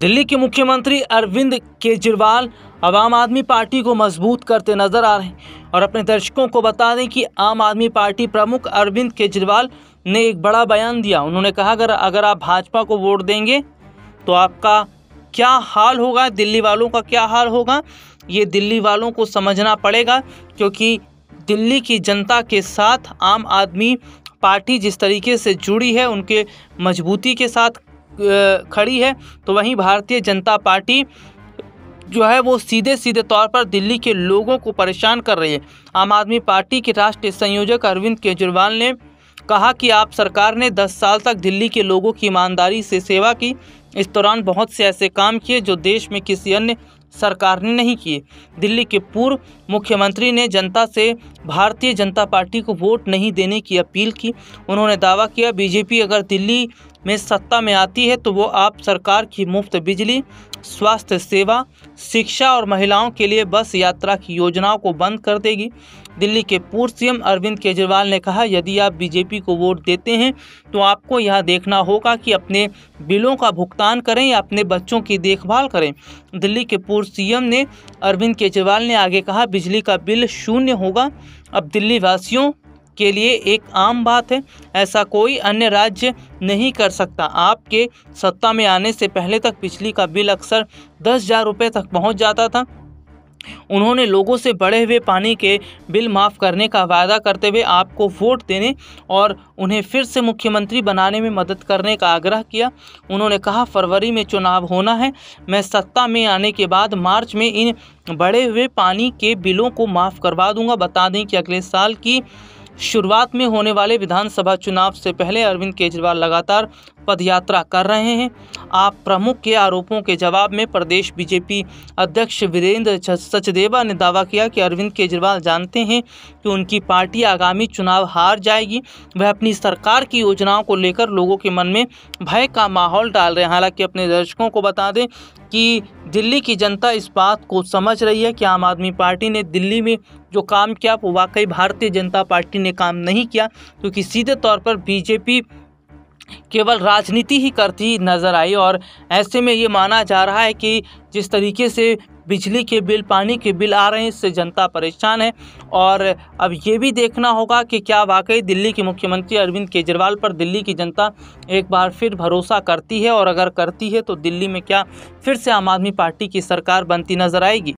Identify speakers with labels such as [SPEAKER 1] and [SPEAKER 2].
[SPEAKER 1] दिल्ली के मुख्यमंत्री अरविंद केजरीवाल अब आम आदमी पार्टी को मजबूत करते नजर आ रहे हैं और अपने दर्शकों को बता दें कि आम आदमी पार्टी प्रमुख अरविंद केजरीवाल ने एक बड़ा बयान दिया उन्होंने कहा अगर अगर आप भाजपा को वोट देंगे तो आपका क्या हाल होगा दिल्ली वालों का क्या हाल होगा ये दिल्ली वालों को समझना पड़ेगा क्योंकि दिल्ली की जनता के साथ आम आदमी पार्टी जिस तरीके से जुड़ी है उनके मजबूती के साथ खड़ी है तो वहीं भारतीय जनता पार्टी जो है वो सीधे सीधे तौर पर दिल्ली के लोगों को परेशान कर रही है आम आदमी पार्टी के राष्ट्रीय संयोजक अरविंद केजरीवाल ने कहा कि आप सरकार ने 10 साल तक दिल्ली के लोगों की ईमानदारी से सेवा की इस दौरान बहुत से ऐसे काम किए जो देश में किसी अन्य सरकार ने नहीं किए दिल्ली के पूर्व मुख्यमंत्री ने जनता से भारतीय जनता पार्टी को वोट नहीं देने की अपील की उन्होंने दावा किया बीजेपी अगर दिल्ली में सत्ता में आती है तो वो आप सरकार की मुफ्त बिजली स्वास्थ्य सेवा शिक्षा और महिलाओं के लिए बस यात्रा की योजनाओं को बंद कर देगी दिल्ली के पूर्व सीएम अरविंद केजरीवाल ने कहा यदि आप बीजेपी को वोट देते हैं तो आपको यह देखना होगा कि अपने बिलों का भुगतान करें या अपने बच्चों की देखभाल करें दिल्ली के पूर्व सीएम ने अरविंद केजरीवाल ने आगे कहा बिजली का बिल शून्य होगा अब दिल्ली वासियों के लिए एक आम बात है ऐसा कोई अन्य राज्य नहीं कर सकता आपके सत्ता में आने से पहले तक बिजली का बिल अक्सर दस हज़ार रुपये तक पहुंच जाता था उन्होंने लोगों से बढ़े हुए पानी के बिल माफ़ करने का वायदा करते हुए आपको वोट देने और उन्हें फिर से मुख्यमंत्री बनाने में मदद करने का आग्रह किया उन्होंने कहा फरवरी में चुनाव होना है मैं सत्ता में आने के बाद मार्च में इन बढ़े हुए पानी के बिलों को माफ़ करवा दूंगा बता दें कि अगले साल की शुरुआत में होने वाले विधानसभा चुनाव से पहले अरविंद केजरीवाल लगातार पदयात्रा कर रहे हैं आप प्रमुख के आरोपों के जवाब में प्रदेश बीजेपी अध्यक्ष वीरेंद्र सचदेवा ने दावा किया कि अरविंद केजरीवाल जानते हैं कि उनकी पार्टी आगामी चुनाव हार जाएगी वह अपनी सरकार की योजनाओं को लेकर लोगों के मन में भय का माहौल डाल रहे हैं हालांकि अपने दर्शकों को बता दें कि दिल्ली की जनता इस बात को समझ रही है कि आम आदमी पार्टी ने दिल्ली में जो काम किया वो वाकई भारतीय जनता पार्टी ने काम नहीं किया क्योंकि सीधे तौर पर बीजेपी केवल राजनीति ही करती नज़र आई और ऐसे में ये माना जा रहा है कि जिस तरीके से बिजली के बिल पानी के बिल आ रहे हैं इससे जनता परेशान है और अब ये भी देखना होगा कि क्या वाकई दिल्ली के मुख्यमंत्री अरविंद केजरीवाल पर दिल्ली की जनता एक बार फिर भरोसा करती है और अगर करती है तो दिल्ली में क्या फिर से आम आदमी पार्टी की सरकार बनती नजर आएगी